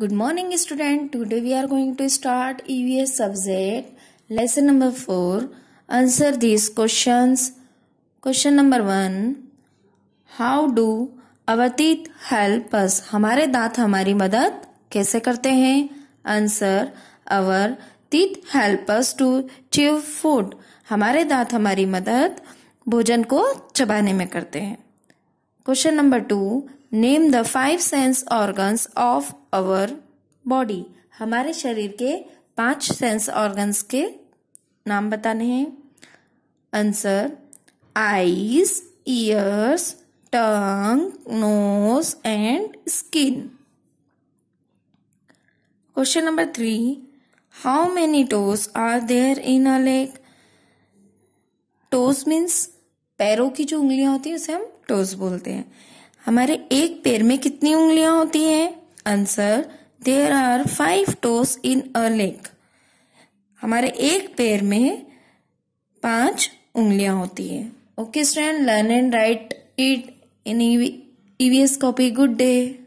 good morning student today we are going to start EVS subject lesson number four answer this question question number one how do our teeth help us हमारे दांत हमारी मदद कैसे करते हैं answer our teeth help us to chew food हमारे दांत हमारी मदद भोजन को चबाने में करते हैं question number two name the five sense organs of our body हमारे शरीर के पांच सेंस ऑर्गन्स के नाम बताने हैं answer eyes ears tongue nose and skin question number three how many toes are there in a leg toes means पैरों की जो उंगलियां होती है उसे हम टोस बोलते हैं हमारे एक पैर में कितनी उंगलियां होती हैं answer there are five toes in a leg हमारे एक पैर में पांच उंगलियां होती है okay student learn and write it in EVS copy good day